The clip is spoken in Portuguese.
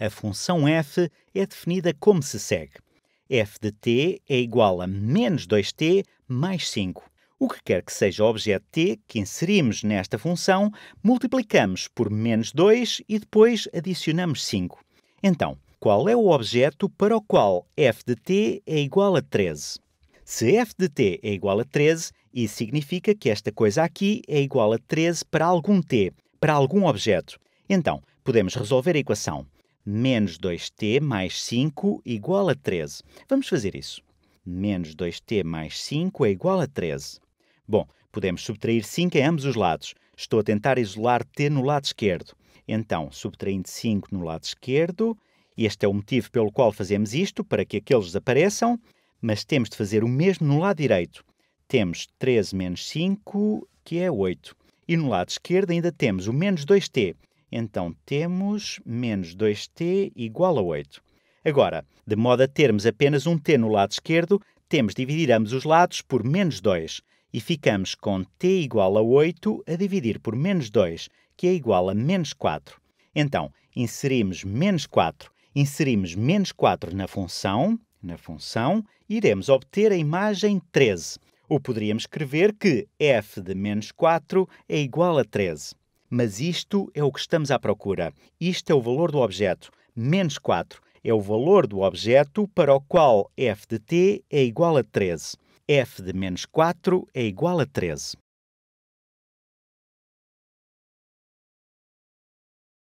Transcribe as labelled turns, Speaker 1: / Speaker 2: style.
Speaker 1: A função f é definida como se segue. f de t é igual a menos 2t mais 5. O que quer que seja o objeto t que inserimos nesta função, multiplicamos por menos 2 e depois adicionamos 5. Então, qual é o objeto para o qual f de t é igual a 13? Se f de t é igual a 13, isso significa que esta coisa aqui é igual a 13 para algum t, para algum objeto. Então, podemos resolver a equação menos 2t mais 5 igual a 13. Vamos fazer isso. Menos 2t mais 5 é igual a 13. Bom, podemos subtrair 5 em ambos os lados. Estou a tentar isolar t no lado esquerdo. Então, subtraindo 5 no lado esquerdo, este é o motivo pelo qual fazemos isto, para que aqueles desapareçam, mas temos de fazer o mesmo no lado direito. Temos 13 menos 5, que é 8. E no lado esquerdo ainda temos o menos 2t, então temos menos 2t igual a 8. Agora, de modo a termos apenas um t no lado esquerdo, temos de dividir ambos os lados por menos 2 e ficamos com t igual a 8 a dividir por menos 2, que é igual a menos 4. Então, inserimos menos 4, inserimos menos 4 na função, na função, iremos obter a imagem 13. Ou poderíamos escrever que f de menos 4 é igual a 13. Mas isto é o que estamos à procura. Isto é o valor do objeto. Menos 4 é o valor do objeto para o qual f de t é igual a 13. f de menos 4 é igual a 13.